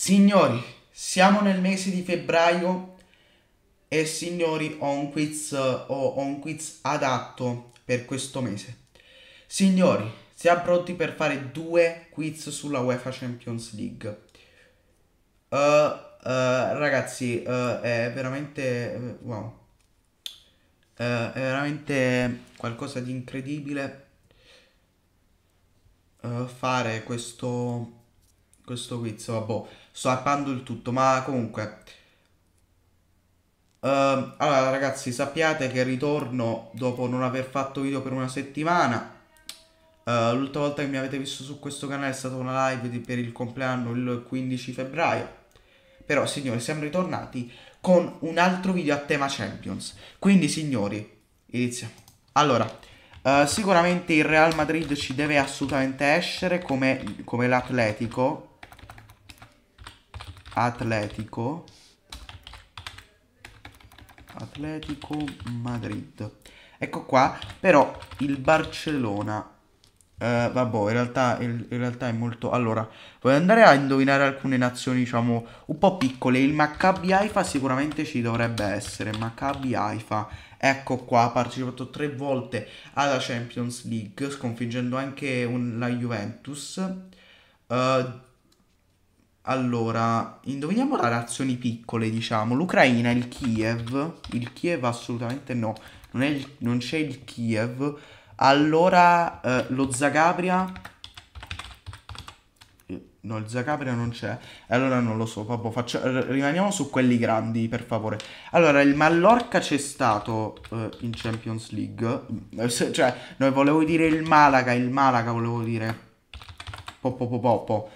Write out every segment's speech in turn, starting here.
Signori, siamo nel mese di febbraio e signori ho un quiz, ho un quiz adatto per questo mese. Signori, siamo pronti per fare due quiz sulla UEFA Champions League. Uh, uh, ragazzi, uh, è veramente... wow. è veramente qualcosa di incredibile fare questo questo quiz, vabbè, sto appando il tutto, ma comunque... Uh, allora ragazzi, sappiate che ritorno dopo non aver fatto video per una settimana. Uh, l'ultima volta che mi avete visto su questo canale è stata una live di, per il compleanno il 15 febbraio. Però signori, siamo ritornati con un altro video a tema Champions. Quindi signori, iniziamo. Allora, Uh, sicuramente il Real Madrid ci deve assolutamente essere come, come l'Atletico, Atletico Atletico Madrid ecco qua però il Barcellona Uh, eh, vabbè, in realtà, in realtà, è molto... Allora, voglio andare a indovinare alcune nazioni, diciamo, un po' piccole. Il Maccabi Haifa sicuramente ci dovrebbe essere. Maccabi Haifa, ecco qua, ha partecipato tre volte alla Champions League, sconfiggendo anche un, la Juventus. Uh, allora, indoviniamo la razioni piccole, diciamo. L'Ucraina, il Kiev. Il Kiev assolutamente no. Non, c'è il, il Kiev. Allora, eh, lo Zagabria. Eh, no, il Zagabria non c'è. Eh, allora non lo so, vabbè, faccio... rimaniamo su quelli grandi, per favore. Allora, il Mallorca c'è stato eh, in Champions League. Mm, eh, cioè, no, volevo dire il Malaga, il Malaga volevo dire. Popo popo po, po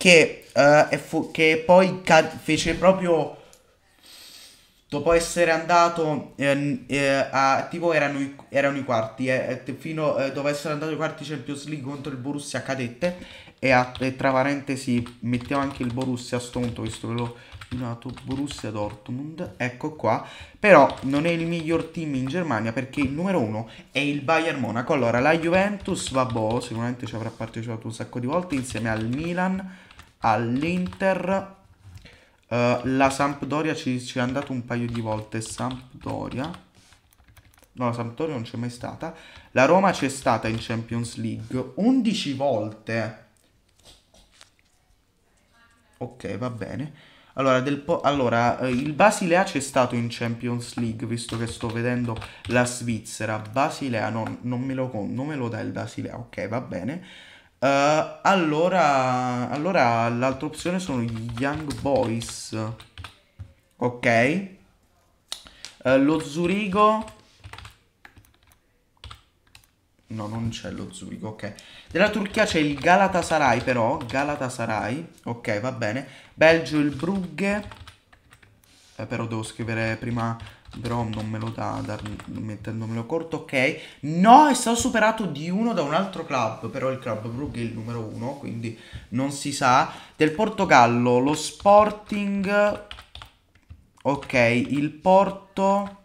che, uh, che poi fece proprio dopo essere andato eh, eh, a tipo erano i, erano i quarti eh, fino eh, dopo essere andato ai quarti Champions League contro il Borussia cadette e, a, e tra parentesi mettiamo anche il Borussia a sto punto visto che l'ho nominato Borussia Dortmund ecco qua però non è il miglior team in Germania perché il numero uno è il Bayern Monaco allora la Juventus va boh sicuramente ci avrà partecipato un sacco di volte insieme al Milan all'Inter. Uh, la Sampdoria ci, ci è andata un paio di volte. Sampdoria. No, la Sampdoria non c'è mai stata. La Roma c'è stata in Champions League 11 volte. Ok, va bene. Allora, allora eh, il Basilea c'è stato in Champions League, visto che sto vedendo la Svizzera. Basilea, no, non, me lo, non me lo dà il Basilea, ok, va bene. Uh, allora, allora l'altra opzione sono gli Young Boys. Ok. Uh, lo Zurigo. No, non c'è lo Zurigo, ok. Della Turchia c'è il Galatasaray però. Galatasaray. Ok, va bene. Belgio il Brugge. Eh, però devo scrivere prima però non me lo dà, mettendomelo corto, ok. No, è stato superato di uno da un altro club, però il club Brugge è il numero uno, quindi non si sa. Del Portogallo, lo Sporting, ok, il Porto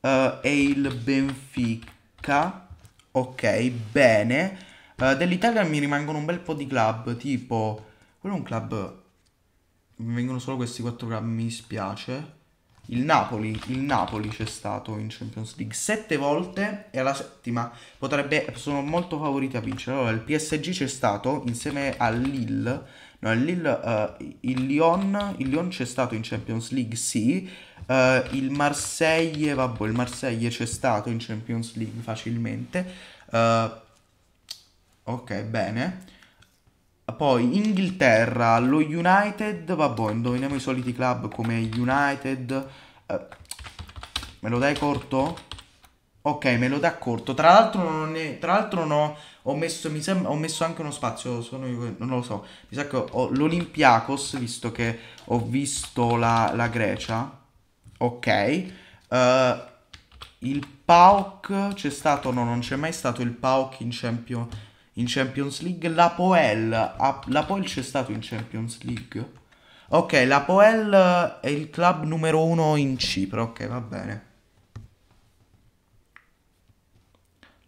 uh, e il Benfica, ok, bene. Uh, Dell'Italia mi rimangono un bel po' di club, tipo... Quello è un club... Mi vengono solo questi quattro club, mi dispiace. Il Napoli, il Napoli c'è stato in Champions League sette volte e alla settima potrebbe, sono molto favoriti a vincere. Allora, il PSG c'è stato insieme al Lille, no, il, Lille, uh, il Lyon, il Lyon c'è stato in Champions League, sì. Uh, il Marseille, vabbè, il Marseille c'è stato in Champions League facilmente. Uh, ok, bene. Poi Inghilterra, lo United, vabbè, indoviniamo i soliti club come United, eh, me lo dai corto? Ok, me lo dà corto. Tra l'altro non è, Tra l'altro no... Ho messo, mi sembra, ho messo anche uno spazio, sono, non lo so. Mi sa che ho l'Olympiakos, visto che ho visto la, la Grecia. Ok. Uh, il Pauk c'è stato, no, non c'è mai stato il Pauk in, Champion, in Champions League. La Poel, la Poel c'è stato in Champions League. Ok, la Poel eh, è il club numero uno in Cipro, ok, va bene.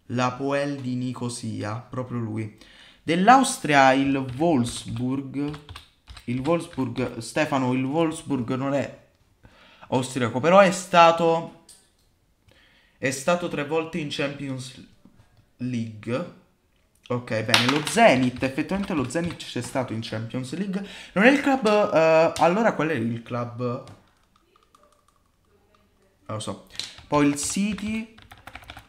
La Poel di Nicosia, proprio lui. Dell'Austria il Wolfsburg. Il Wolfsburg, Stefano, il Wolfsburg non è austriaco, però è stato... È stato tre volte in Champions League Ok, bene, lo Zenith, effettivamente lo Zenith c'è stato in Champions League. Non è il club... Uh, allora qual è il club? Non lo so. Poi il City...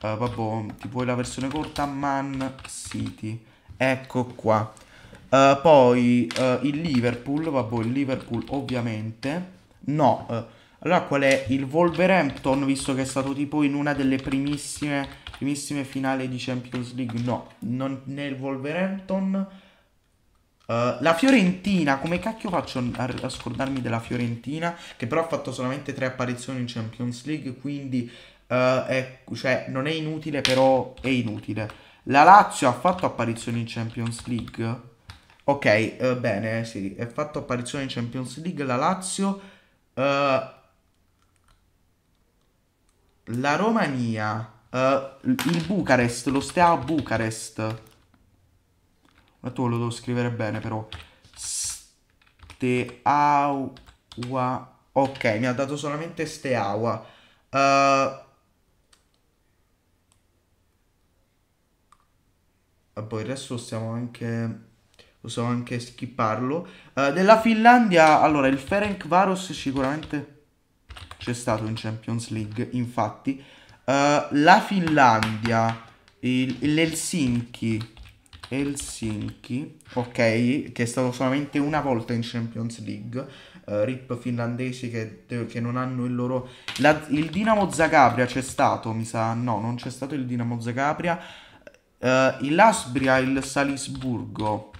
Uh, vabbè, tipo la versione corta? Man City. Ecco qua. Uh, poi il Liverpool, vabbè, il Liverpool ovviamente. No, allora qual è il Wolverhampton, visto che è stato tipo in una delle primissime primissime finali di Champions League, no, non nel Wolverhampton. Uh, la Fiorentina, come cacchio faccio a, a, scordarmi della Fiorentina, che però ha fatto solamente tre apparizioni in Champions League, quindi uh, è, cioè, non è inutile, però è inutile. La Lazio ha fatto apparizioni in Champions League? Ok, uh, bene, sì, ha fatto apparizioni in Champions League la Lazio. la Romania Uh, il Bucarest, lo Steaua Bucarest. Un attimo lo devo scrivere bene però. Steaua. Ok, mi ha dato solamente Steaua. Uh... poi il resto stiamo anche possiamo anche skipparlo. Uh, della Finlandia, allora, il Ferenc Varos sicuramente c'è stato in Champions League, infatti. Eh, la Finlandia, l'Helsinki, Helsinki, ok, che è stato solamente una volta in Champions League, uh, rip finlandesi che, che, non hanno il loro... La, il Dinamo Zagabria c'è stato, mi sa, no, non c'è stato il Dinamo Zagabria, uh, eh, l'Asbria il Salisburgo.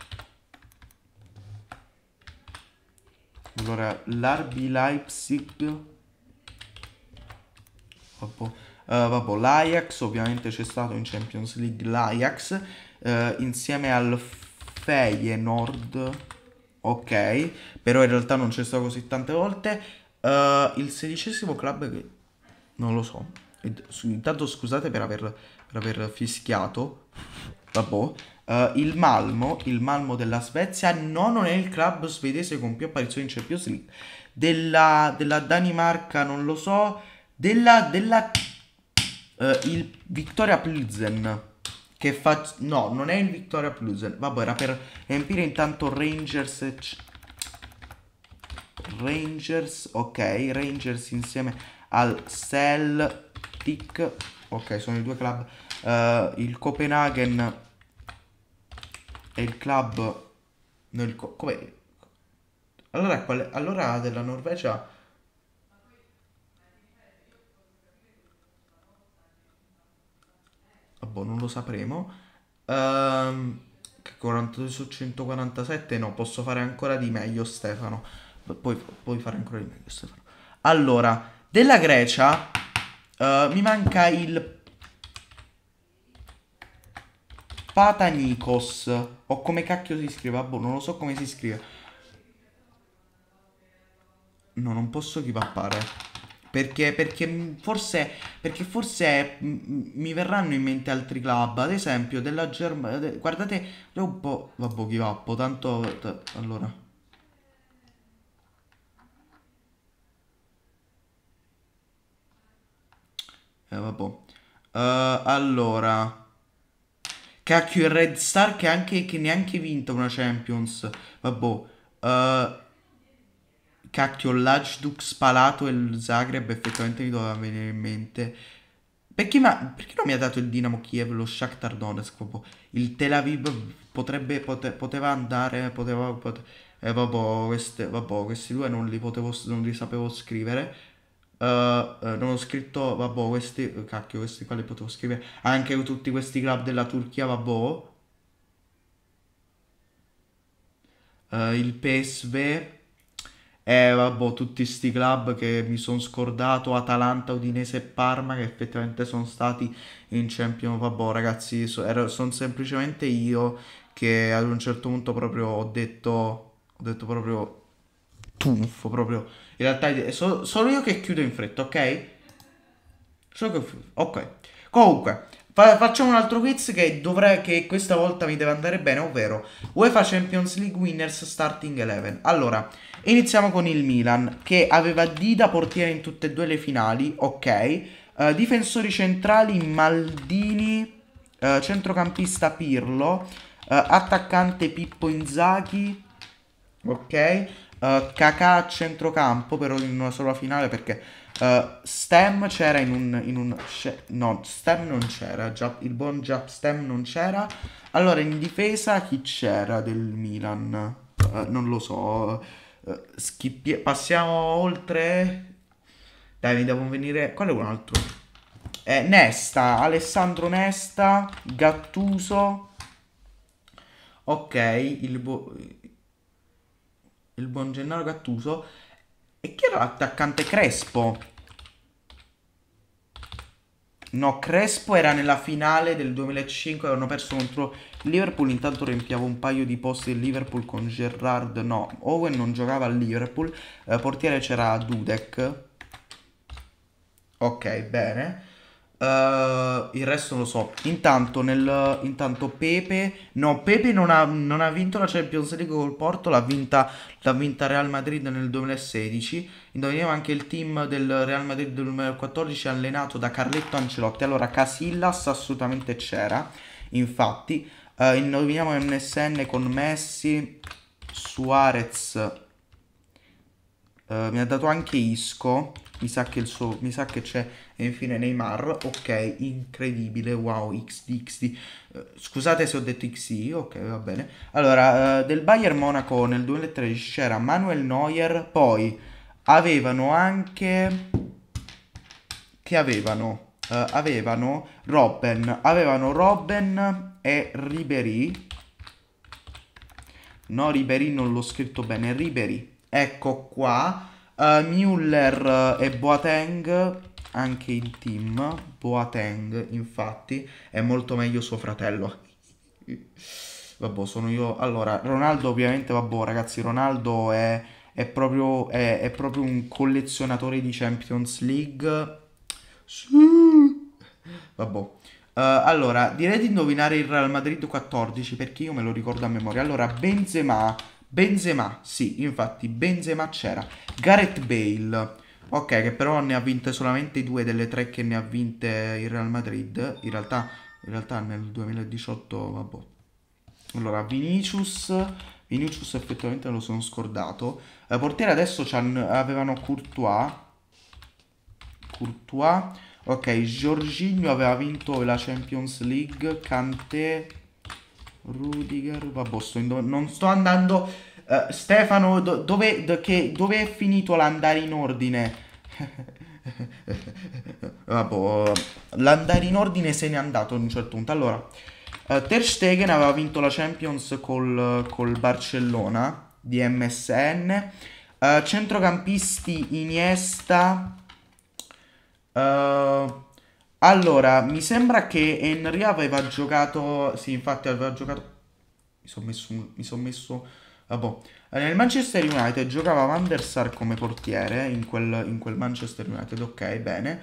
Allora, l'Arbi Leipzig... Oh, eh, vabbè, l'Ajax, ovviamente c'è stato in Champions League l'Ajax, eh, insieme al Feyenoord, ok, però in realtà non c'è stato così tante volte. Eh, il sedicesimo club che... non lo so, intanto scusate per aver, per aver fischiato, vabbè, Uh, il Malmo, il Malmo della Svezia, è il club svedese con più apparizioni in Champions League. Della, della Danimarca non lo so, della, della Uh, il Victoria Plusen. Che fa... No, non è il Victoria Plusen. Vabbè, era per riempire intanto Rangers e... Rangers, ok, Rangers insieme al Celtic. Ok, sono i due club. Uh, il Copenaghen e il club... No, il co... Come... Allora, qual... allora della Norvegia... vabbè, boh, non lo sapremo. Ehm, 42 su 147, no, posso fare ancora di meglio Stefano. Puoi, puoi fare ancora di meglio Stefano. Allora, della Grecia eh, mi manca il Patanikos. O come cacchio si scrive? Vabbè, boh, non lo so come si scrive. No, non posso chivappare. Perché, perché, forse, perché forse mi verranno in mente altri club, ad esempio della Germania, de guardate un po', vabbè chi vappo, tanto, allora. Eh vabbè. Uh, allora. Cacchio il Red Star che, anche, che neanche vinto una Champions, vabbè. Uh, cacchio l'Ajduk spalato e il Zagreb effettivamente mi doveva venire in mente. Perché, ma, perché non mi ha dato il Dinamo Kiev, lo Shakhtar Donetsk, proprio? il Tel Aviv potrebbe, pote, poteva andare, poteva... Pote, eh, vabbò, queste, vabbò, questi due non li, potevo, non li sapevo scrivere. Uh, non ho scritto, vabbè, questi, eh, cacchio, questi qua li potevo scrivere. Anche tutti questi club della Turchia, vabbè. Uh, il PSV, eh, vabbè, tutti sti club che mi sono scordato, Atalanta, Udinese e Parma, che effettivamente sono stati in Champions. Vabbè, ragazzi, so, ero, sono semplicemente io che ad un certo punto proprio ho detto, ho detto proprio tunfo, proprio. In realtà eh, so, sono io che chiudo in fretta, ok? Solo che... Ok. Comunque, Fa- facciamo un altro quiz che, dovrei, che questa volta mi deve andare bene, ovvero UEFA Champions League Winners Starting 11. Allora, iniziamo con il Milan, che aveva Dida portiere in tutte e due le finali, ok. Uh, difensori centrali Maldini, uh, centrocampista Pirlo, uh, attaccante Pippo Inzaghi, ok. Uh, Kakà a centrocampo, però in una sola finale perché Uh, stem c'era in un... In un no, Stem non c'era. il buon Jap Stem non c'era. Allora, in difesa chi c'era del Milan? Uh, non lo so. Uh, schippi- passiamo oltre... Dai, mi devo venire... Qual è un altro? Eh, Nesta, Alessandro Nesta, Gattuso... Ok, il, bu il buon Gennaro Gattuso... E chi era l'attaccante Crespo? No, Crespo era nella finale del 2005, avevano perso contro Liverpool, intanto riempiava un paio di posti del Liverpool con Gerrard, no, Owen non giocava a Liverpool, eh, portiere c'era Dudek. Ok, bene. Uh, il resto non lo so. Intanto, nel, intanto Pepe. No, Pepe non ha, non ha, vinto la Champions League col Porto. L'ha vinta, l'ha vinta Real Madrid nel 2016. Indoviniamo anche il team del Real Madrid del 2014 allenato da Carletto Ancelotti. Allora, Casillas assolutamente c'era. Infatti, uh, indoviniamo MSN con Messi, Suarez. Uh, mi ha dato anche Isco mi sa che, so, mi sa che c'è e infine Neymar, ok, incredibile, wow, XD, XD, uh, eh, scusate se ho detto XD, ok, va bene, allora, uh, del Bayern Monaco nel 2013 c'era Manuel Neuer, poi avevano anche, che avevano? Uh, avevano Robben, avevano Robben e Ribery, no Ribery non l'ho scritto bene, Ribery, ecco qua, Uh, Müller e Boateng anche in team. Boateng, infatti, è molto meglio suo fratello. vabbè, sono io. Allora, Ronaldo ovviamente, vabbè, ragazzi, Ronaldo è, è, proprio, è, è proprio un collezionatore di Champions League. Sì. Vabbè. Uh, allora, direi di indovinare il Real Madrid 14 perché io me lo ricordo a memoria. Allora, Benzema, Benzema, sì, infatti Benzema c'era. Gareth Bale, ok, che però ne ha vinte solamente due delle tre che ne ha vinte il Real Madrid. In realtà, in realtà nel 2018, vabbè. Allora, Vinicius, Vinicius effettivamente me lo sono scordato. Eh, portiere adesso avevano Courtois. Courtois. Ok, Jorginho aveva vinto la Champions League, Kanté Rudiger, vabbè, sto indo- non sto andando... Uh, Stefano, do- dove, do- che- dove è finito l'andare in ordine? vabbè, oh, l'andare in ordine se n'è andato ad un certo punto. Allora, uh, Ter Stegen aveva vinto la Champions col, col Barcellona di MSN. Uh, eh, centrocampisti Iniesta... Uh, allora, mi sembra che Enria aveva giocato... Sì, infatti aveva giocato... Mi sono messo... Mi sono messo... Ah, boh. Nel Manchester United giocava Van der Sar come portiere in quel, in quel Manchester United, ok, bene.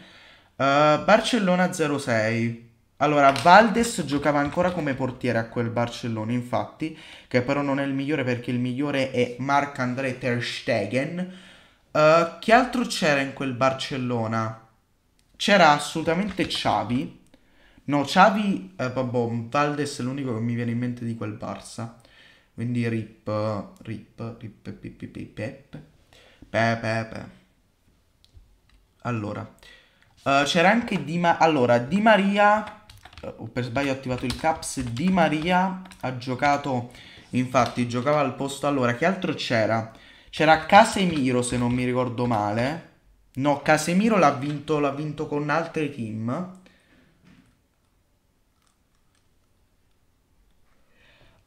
Uh, Barcellona 06. Allora, Valdes giocava ancora come portiere a quel Barcellona, infatti, che però non è il migliore perché il migliore è Marc-André Ter Stegen. Uh, che altro c'era in quel Barcellona? c'era assolutamente Xavi. No, Xavi, eh, vabbè, Valdes è l'unico che mi viene in mente di quel Barça. Quindi rip, rip, rip, pip, pip, pip, pep, pepe. Allora, uh, c'era anche Di Maria. Allora, Di Maria, uh, per sbaglio ho attivato il caps, Di Maria ha giocato, infatti giocava al posto allora, che altro c'era? C'era Casemiro se non mi ricordo male. No, Casemiro l'ha vinto, l'ha vinto con altri team.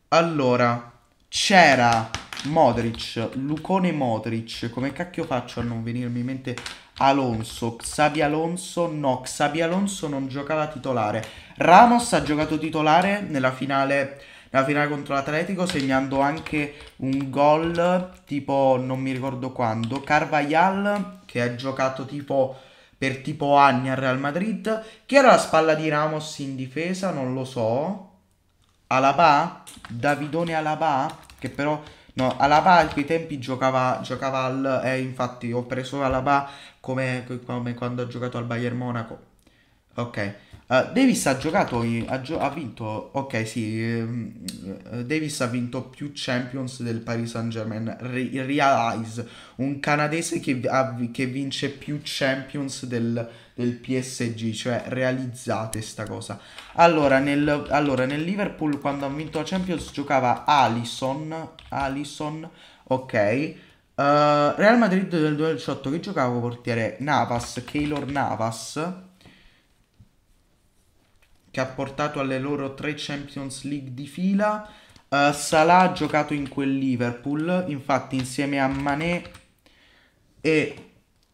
Allora, c'era Modric, Lucone Modric. Come cacchio faccio a non venirmi in mente Alonso, Xabi Alonso, no, Xabi Alonso non giocava titolare. Ramos ha giocato titolare nella finale, nella finale contro l'Atletico, segnando anche un gol, tipo non mi ricordo quando. Carvajal che ha giocato tipo per tipo anni al Real Madrid. Chi era la spalla di Ramos in difesa? Non lo so. Alaba? Davidone Alaba? Che però... No, Alaba a quei tempi giocava, giocava al... Eh, infatti ho preso Alaba come, come quando ha giocato al Bayern Monaco. Ok. Eh, Davis ha giocato, ha, gio- ha, vinto, ok sì, uh, Davis ha vinto più Champions del Paris Saint Germain, Re- Realize, un canadese che, ha, che vince più Champions del, del, PSG, cioè realizzate sta cosa. Allora nel, allora nel, Liverpool quando ha vinto la Champions giocava Alison, Alison, ok. Uh, Real Madrid del 2018 che giocava portiere Navas, Keylor Navas che ha portato alle loro tre Champions League di fila. Uh, Salah ha giocato in quel Liverpool, infatti insieme a Mané e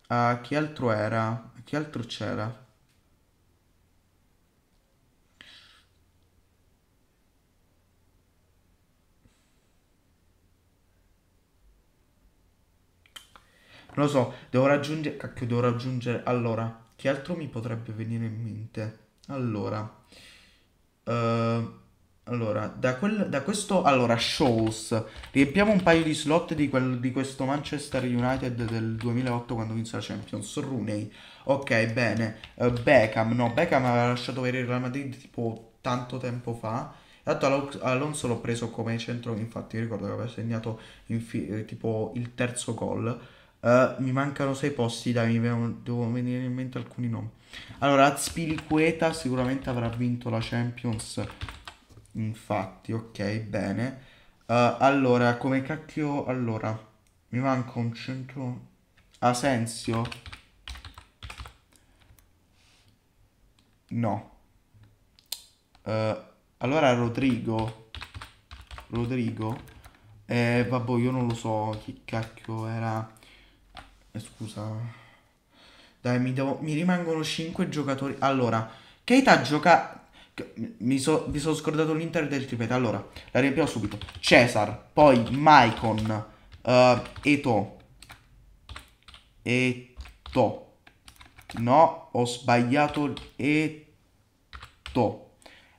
uh, chi altro era? Chi altro c'era? Non lo so, devo raggiungere... Cacchio, devo raggiungere... Allora, chi altro mi potrebbe venire in mente? Allora... Eh, allora, da, quel, da, questo... Allora, shows. Riempiamo un paio di slot di, quel, di questo Manchester United del 2008 quando vinse la Champions. Rooney. Ok, bene. Uh, Beckham. No, Beckham aveva lasciato vedere il Real Madrid tipo tanto tempo fa. Tanto Alonso l'ho preso come centro, infatti ricordo che aveva segnato fi- eh, tipo il terzo gol. Eh, mi mancano sei posti, dai, mi devo venire in mente alcuni nomi. Allora, Azpilicueta sicuramente avrà vinto la Champions. Infatti, ok, bene. Uh, allora, come cacchio... Allora, mi manca un centro... Asensio? No. Uh, allora, Rodrigo. Rodrigo? Eh, vabbè, io non lo so chi cacchio era... Eh, scusa. Dai, mi, devo... mi rimangono 5 giocatori. Allora, Keita gioca... Mi, so... mi sono scordato l'Inter del triplete. Allora, la riempiamo subito. Cesar, poi Maicon, uh, Eto. Eto. No, ho sbagliato Eto.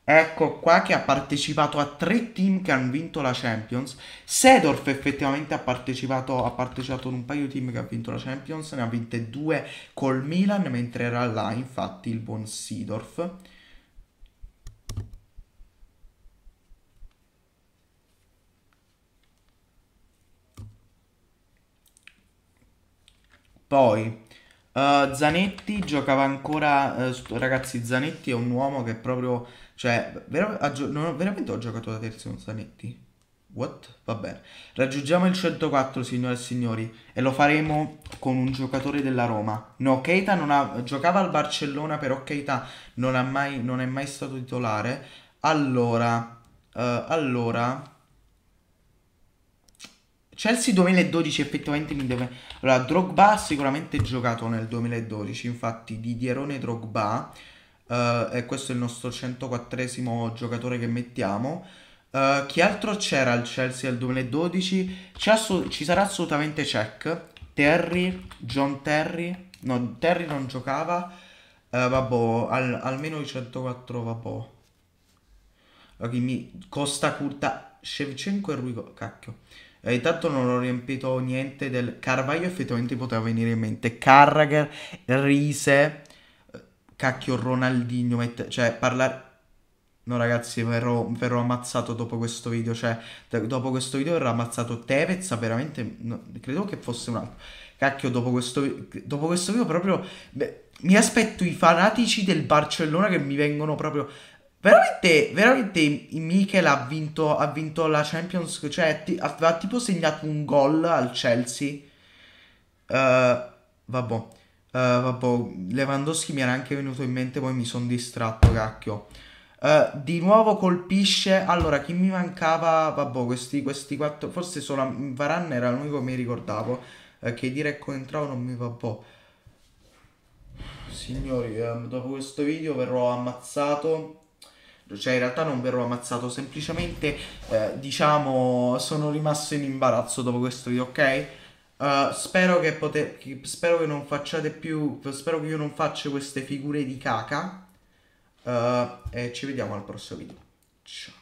Ecco qua che ha partecipato a tre team che hanno vinto la Champions. Sedorf effettivamente ha partecipato, ha partecipato ad un paio di team che ha vinto la Champions, ne ha vinte due col Milan, mentre era là infatti il buon Sidorf. Poi uh, Zanetti giocava ancora, uh, ragazzi Zanetti è un uomo che proprio cioè, vera- ha non, veramente ho giocato da terzo con Zanetti. What? Va bene. Raggiungiamo il 104, signore e signori, e lo faremo con un giocatore della Roma. No, Keita non ha, giocava al Barcellona, però Keita non, ha mai, non è mai stato titolare. Allora, uh, allora... Chelsea 2012 effettivamente mi deve... Allora, Drogba ha sicuramente giocato nel 2012, infatti Didierone Drogba... Uh, e questo è il nostro 104 giocatore che mettiamo. Uh, chi altro c'era al Chelsea nel 2012? Ass- ci sarà assolutamente check. Terry, John Terry. No, Terry non giocava. Uh, vabbò, al- almeno i 104, vabbò. Okay, mi- Costa Curta, Shevchenko e Rui... Cacchio. E intanto non ho riempito niente del Carvaglio, effettivamente poteva venire in mente Carragher, Rise, cacchio Ronaldinho mette... Cioè, parlare... No ragazzi, verrò, verrò, ammazzato dopo questo video, cioè dopo questo video verrà ammazzato Tevez, veramente, no, credo che fosse un altro. Cacchio, dopo questo, dopo questo video proprio... Beh, mi aspetto i fanatici del Barcellona che mi vengono proprio... Veramente, veramente Michel ha vinto, ha vinto la Champions cioè t- ha, ha, tipo segnato un gol al Chelsea. Uh, eh, vabbè. Uh, eh, vabbè, Lewandowski mi era anche venuto in mente, poi mi sono distratto, cacchio. Uh, di nuovo colpisce. Allora, chi mi mancava? Vabbè, questi, questi quattro. Forse solo Varan era l'unico che mi ricordavo. Uh, che dire contrao ecco non mi va boh. Signori, um, dopo questo video verrò ammazzato. Cioè, in realtà non verrò ammazzato, semplicemente, eh, diciamo, sono rimasto in imbarazzo dopo questo video, ok? Uh, spero, che pote- che spero che non facciate più. Spero che io non faccia queste figure di caca. Uh, e ci vediamo al prossimo video. Ciao.